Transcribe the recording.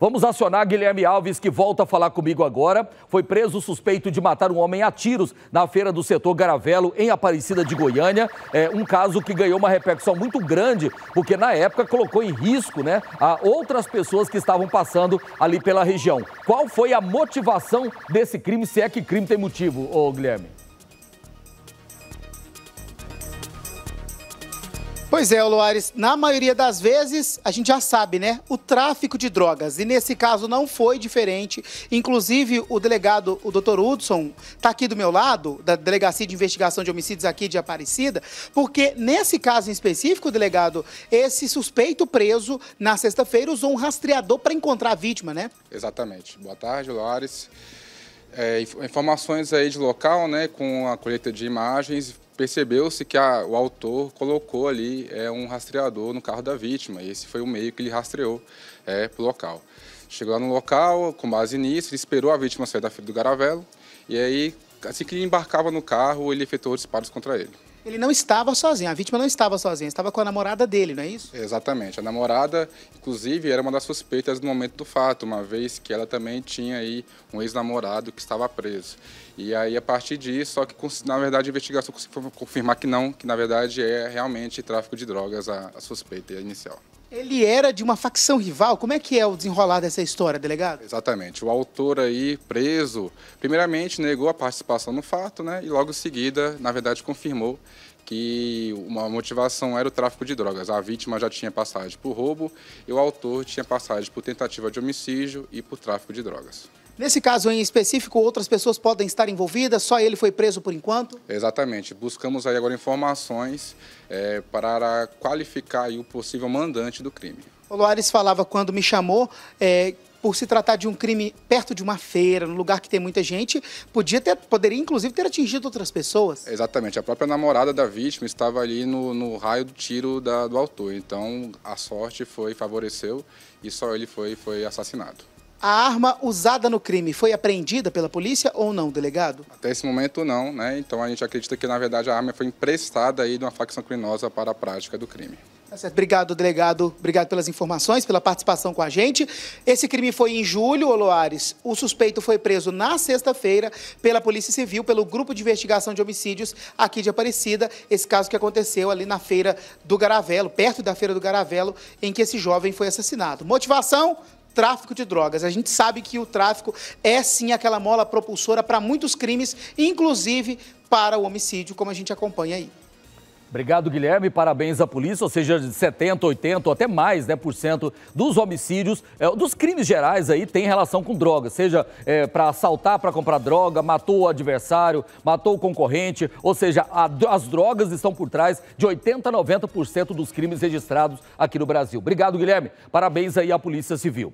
Vamos acionar Guilherme Alves, que volta a falar comigo agora. Foi preso suspeito de matar um homem a tiros na feira do setor Garavelo, em Aparecida de Goiânia. É um caso que ganhou uma repercussão muito grande, porque na época colocou em risco né, a outras pessoas que estavam passando ali pela região. Qual foi a motivação desse crime, se é que crime tem motivo, ô Guilherme? Pois é, Loares, na maioria das vezes, a gente já sabe, né? O tráfico de drogas. E nesse caso não foi diferente. Inclusive, o delegado, o doutor Hudson, está aqui do meu lado, da Delegacia de Investigação de Homicídios aqui de Aparecida, porque nesse caso em específico, delegado, esse suspeito preso na sexta-feira usou um rastreador para encontrar a vítima, né? Exatamente. Boa tarde, Loares. É, informações aí de local, né, com a colheita de imagens, percebeu-se que a, o autor colocou ali é, um rastreador no carro da vítima, e esse foi o meio que ele rastreou é, para o local. Chegou lá no local, com base nisso, ele esperou a vítima sair da fila do Garavelo, e aí, assim que ele embarcava no carro, ele efetuou disparos contra ele. Ele não estava sozinho, a vítima não estava sozinha, estava com a namorada dele, não é isso? Exatamente. A namorada, inclusive, era uma das suspeitas no momento do fato, uma vez que ela também tinha aí um ex-namorado que estava preso. E aí, a partir disso, só que na verdade a investigação conseguiu confirmar que não, que na verdade é realmente tráfico de drogas a, a suspeita inicial. Ele era de uma facção rival? Como é que é o desenrolar dessa história, delegado? Exatamente. O autor aí, preso, primeiramente negou a participação no fato, né? E logo em seguida, na verdade, confirmou que uma motivação era o tráfico de drogas. A vítima já tinha passagem por roubo e o autor tinha passagem por tentativa de homicídio e por tráfico de drogas. Nesse caso em específico, outras pessoas podem estar envolvidas, só ele foi preso por enquanto? Exatamente. Buscamos aí agora informações é, para qualificar o possível mandante do crime. O Loares falava quando me chamou é, por se tratar de um crime perto de uma feira, num lugar que tem muita gente, podia ter, poderia inclusive ter atingido outras pessoas. Exatamente, a própria namorada da vítima estava ali no, no raio do tiro da, do autor, então a sorte foi favoreceu e só ele foi, foi assassinado. A arma usada no crime foi apreendida pela polícia ou não, delegado? Até esse momento não, né? Então a gente acredita que na verdade a arma foi emprestada aí de uma facção criminosa para a prática do crime. Tá certo. Obrigado, delegado. Obrigado pelas informações, pela participação com a gente. Esse crime foi em julho, Oloares. O suspeito foi preso na sexta-feira pela Polícia Civil, pelo Grupo de Investigação de Homicídios aqui de Aparecida. Esse caso que aconteceu ali na Feira do Garavelo, perto da Feira do Garavelo, em que esse jovem foi assassinado. Motivação? tráfico de drogas. A gente sabe que o tráfico é sim aquela mola propulsora para muitos crimes, inclusive para o homicídio, como a gente acompanha aí. Obrigado, Guilherme. Parabéns à polícia, ou seja, de 70, 80, até mais, né, por cento dos homicídios, é, dos crimes gerais aí tem relação com droga, seja é, para assaltar, para comprar droga, matou o adversário, matou o concorrente, ou seja, a, as drogas estão por trás de 80, 90% dos crimes registrados aqui no Brasil. Obrigado, Guilherme. Parabéns aí à Polícia Civil.